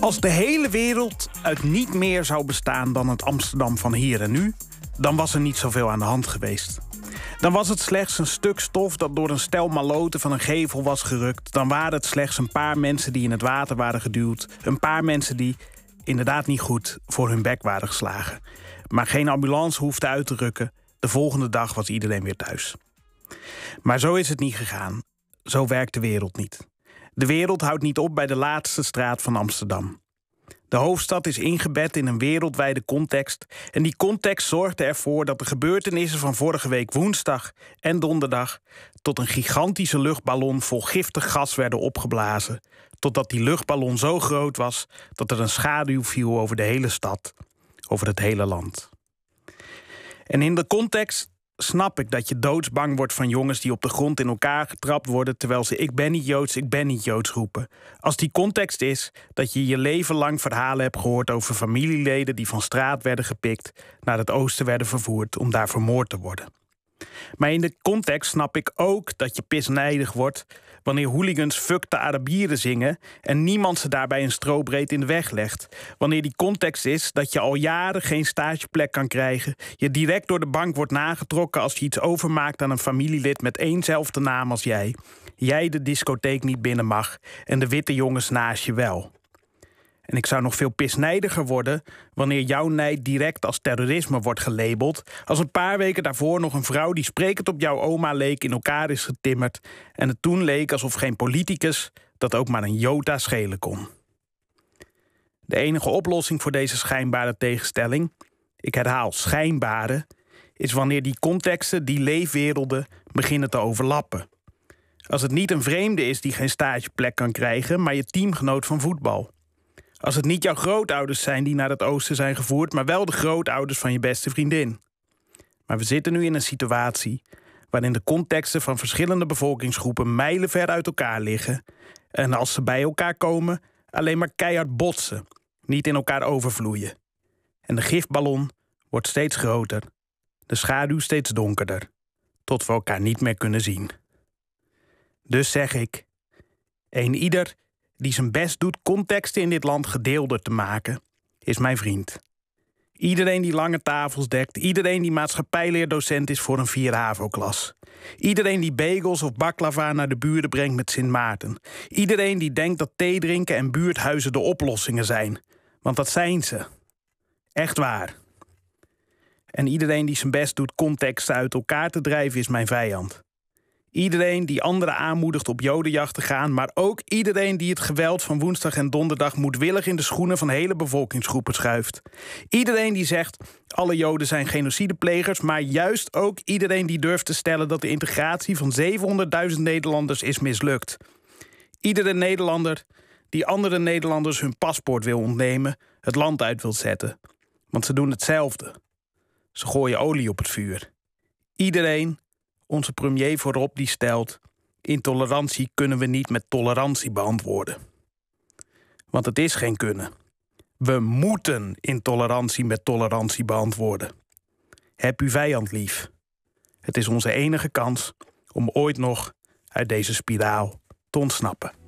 Als de hele wereld uit niet meer zou bestaan dan het Amsterdam van hier en nu, dan was er niet zoveel aan de hand geweest. Dan was het slechts een stuk stof dat door een stel maloten van een gevel was gerukt. Dan waren het slechts een paar mensen die in het water waren geduwd. Een paar mensen die, inderdaad niet goed, voor hun bek waren geslagen. Maar geen ambulance hoefde uit te rukken. De volgende dag was iedereen weer thuis. Maar zo is het niet gegaan. Zo werkt de wereld niet. De wereld houdt niet op bij de laatste straat van Amsterdam. De hoofdstad is ingebed in een wereldwijde context en die context zorgde ervoor dat de gebeurtenissen van vorige week woensdag en donderdag tot een gigantische luchtballon vol giftig gas werden opgeblazen, totdat die luchtballon zo groot was dat er een schaduw viel over de hele stad, over het hele land. En in de context snap ik dat je doodsbang wordt van jongens die op de grond in elkaar getrapt worden terwijl ze ik ben niet Joods, ik ben niet Joods roepen. Als die context is dat je je leven lang verhalen hebt gehoord over familieleden die van straat werden gepikt, naar het oosten werden vervoerd om daar vermoord te worden. Maar in de context snap ik ook dat je pisnijdig wordt wanneer hooligans fuck de Arabieren zingen en niemand ze daarbij een strobreed in de weg legt. Wanneer die context is dat je al jaren geen stageplek kan krijgen, je direct door de bank wordt nagetrokken als je iets overmaakt aan een familielid met éénzelfde naam als jij, jij de discotheek niet binnen mag en de witte jongens naast je wel. En ik zou nog veel pisnijdiger worden wanneer jouw nijd direct als terrorisme wordt gelabeld. Als een paar weken daarvoor nog een vrouw die sprekend op jouw oma leek in elkaar is getimmerd. En het toen leek alsof geen politicus dat ook maar een jota schelen kon. De enige oplossing voor deze schijnbare tegenstelling, ik herhaal schijnbare, is wanneer die contexten, die leefwerelden, beginnen te overlappen. Als het niet een vreemde is die geen stageplek kan krijgen, maar je teamgenoot van voetbal. Als het niet jouw grootouders zijn die naar het oosten zijn gevoerd, maar wel de grootouders van je beste vriendin. Maar we zitten nu in een situatie waarin de contexten van verschillende bevolkingsgroepen mijlenver uit elkaar liggen en als ze bij elkaar komen, alleen maar keihard botsen, niet in elkaar overvloeien. En de gifballon wordt steeds groter, de schaduw steeds donkerder, tot we elkaar niet meer kunnen zien. Dus zeg ik: een ieder die zijn best doet contexten in dit land gedeelder te maken, is mijn vriend. Iedereen die lange tafels dekt, iedereen die maatschappijleerdocent is voor een 4 HAVO-klas. Iedereen die bagels of baklava naar de buren brengt met Sint Maarten. Iedereen die denkt dat thee drinken en buurthuizen de oplossingen zijn. Want dat zijn ze. Echt waar. En iedereen die zijn best doet contexten uit elkaar te drijven is mijn vijand. Iedereen die anderen aanmoedigt op jodenjacht te gaan, maar ook iedereen die het geweld van woensdag en donderdag moedwillig in de schoenen van hele bevolkingsgroepen schuift. Iedereen die zegt: alle joden zijn genocideplegers, maar juist ook iedereen die durft te stellen dat de integratie van 700.000 Nederlanders is mislukt. Iedere Nederlander die andere Nederlanders hun paspoort wil ontnemen, het land uit wil zetten. Want ze doen hetzelfde. Ze gooien olie op het vuur. Iedereen onze premier voorop die stelt: intolerantie kunnen we niet met tolerantie beantwoorden. Want het is geen kunnen. We moeten intolerantie met tolerantie beantwoorden. Heb uw vijand lief. Het is onze enige kans om ooit nog uit deze spiraal te ontsnappen.